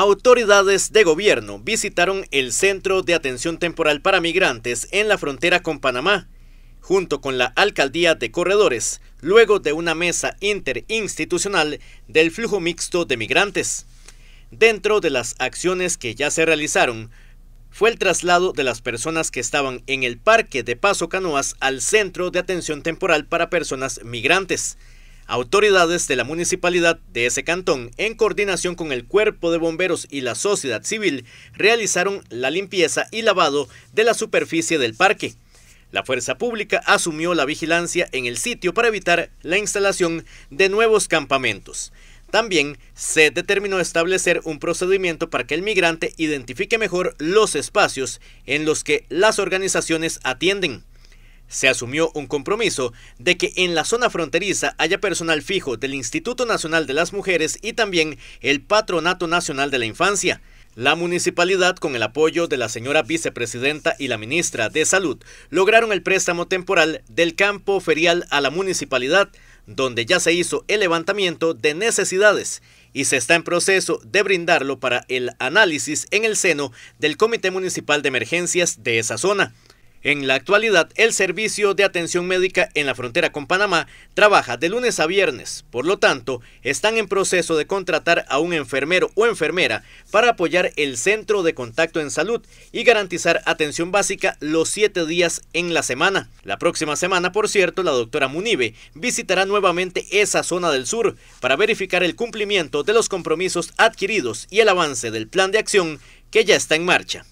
Autoridades de gobierno visitaron el Centro de Atención Temporal para Migrantes en la frontera con Panamá, junto con la Alcaldía de Corredores, luego de una mesa interinstitucional del flujo mixto de migrantes. Dentro de las acciones que ya se realizaron, fue el traslado de las personas que estaban en el parque de Paso Canoas al Centro de Atención Temporal para Personas Migrantes. Autoridades de la municipalidad de ese cantón, en coordinación con el Cuerpo de Bomberos y la sociedad civil, realizaron la limpieza y lavado de la superficie del parque. La fuerza pública asumió la vigilancia en el sitio para evitar la instalación de nuevos campamentos. También se determinó establecer un procedimiento para que el migrante identifique mejor los espacios en los que las organizaciones atienden. Se asumió un compromiso de que en la zona fronteriza haya personal fijo del Instituto Nacional de las Mujeres y también el Patronato Nacional de la Infancia. La municipalidad, con el apoyo de la señora vicepresidenta y la ministra de Salud, lograron el préstamo temporal del campo ferial a la municipalidad, donde ya se hizo el levantamiento de necesidades y se está en proceso de brindarlo para el análisis en el seno del Comité Municipal de Emergencias de esa zona. En la actualidad, el servicio de atención médica en la frontera con Panamá trabaja de lunes a viernes, por lo tanto, están en proceso de contratar a un enfermero o enfermera para apoyar el centro de contacto en salud y garantizar atención básica los siete días en la semana. La próxima semana, por cierto, la doctora Munive visitará nuevamente esa zona del sur para verificar el cumplimiento de los compromisos adquiridos y el avance del plan de acción que ya está en marcha.